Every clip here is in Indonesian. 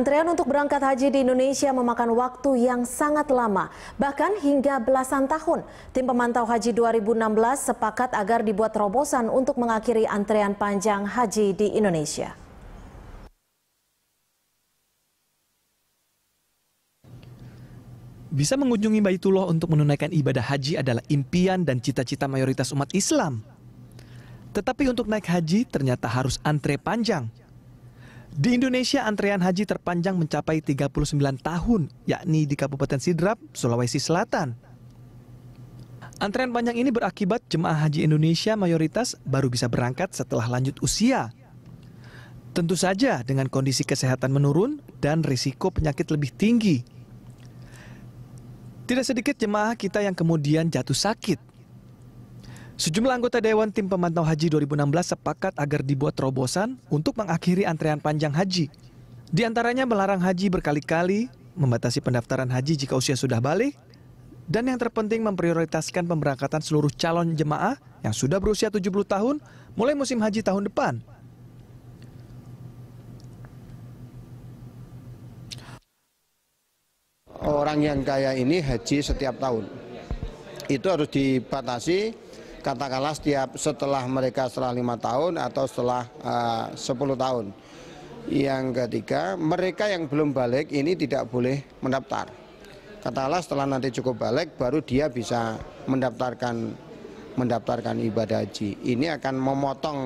Antrean untuk berangkat haji di Indonesia memakan waktu yang sangat lama, bahkan hingga belasan tahun. Tim pemantau haji 2016 sepakat agar dibuat terobosan untuk mengakhiri antrean panjang haji di Indonesia. Bisa mengunjungi Baitullah untuk menunaikan ibadah haji adalah impian dan cita-cita mayoritas umat Islam. Tetapi untuk naik haji ternyata harus antre panjang – di Indonesia, antrean haji terpanjang mencapai 39 tahun, yakni di Kabupaten Sidrap, Sulawesi Selatan. Antrean panjang ini berakibat jemaah haji Indonesia mayoritas baru bisa berangkat setelah lanjut usia. Tentu saja dengan kondisi kesehatan menurun dan risiko penyakit lebih tinggi. Tidak sedikit jemaah kita yang kemudian jatuh sakit Sejumlah anggota Dewan Tim Pemantau Haji 2016 sepakat agar dibuat terobosan untuk mengakhiri antrean panjang haji. Di antaranya melarang haji berkali-kali, membatasi pendaftaran haji jika usia sudah balik, dan yang terpenting memprioritaskan pemberangkatan seluruh calon jemaah yang sudah berusia 70 tahun mulai musim haji tahun depan. Orang yang kaya ini haji setiap tahun. Itu harus dibatasi katakanlah setiap setelah mereka setelah lima tahun atau setelah eh, sepuluh tahun. Yang ketiga, mereka yang belum balik ini tidak boleh mendaftar. Katakanlah setelah nanti cukup balik, baru dia bisa mendaftarkan mendaftarkan ibadah haji. Ini akan memotong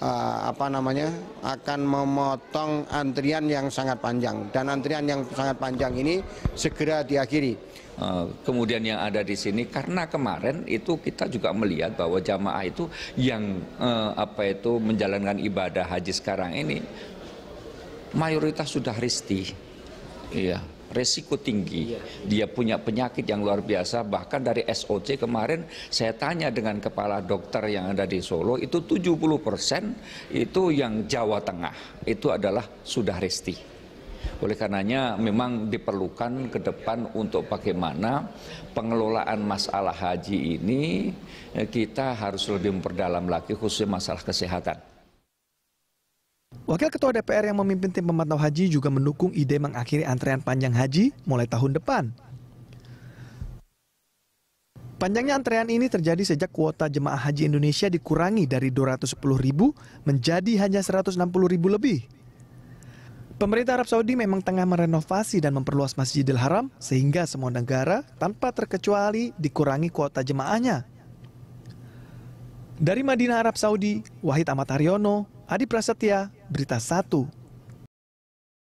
uh, apa namanya? akan memotong antrian yang sangat panjang dan antrian yang sangat panjang ini segera diakhiri. Uh, kemudian yang ada di sini karena kemarin itu kita juga melihat bahwa jamaah itu yang uh, apa itu menjalankan ibadah haji sekarang ini mayoritas sudah risti. Iya resiko tinggi. Iya. Dia punya penyakit yang luar biasa. Bahkan dari SOC kemarin saya tanya dengan kepala dokter yang ada di Solo itu 70 persen itu yang Jawa Tengah. Itu adalah sudah resti. Oleh karenanya memang diperlukan ke depan untuk bagaimana pengelolaan masalah haji ini eh, kita harus lebih memperdalam lagi khususnya masalah kesehatan. Wakil Ketua DPR yang memimpin tim pemantau haji juga mendukung ide mengakhiri antrean panjang haji mulai tahun depan. Panjangnya antrean ini terjadi sejak kuota jemaah haji Indonesia dikurangi dari 210 ribu menjadi hanya 160 ribu lebih. Pemerintah Arab Saudi memang tengah merenovasi dan memperluas Masjidil Haram sehingga semua negara tanpa terkecuali dikurangi kuota jemaahnya. Dari Madinah Arab Saudi, Wahid Ahmad Haryono, Adi Prasetya, Berita Satu.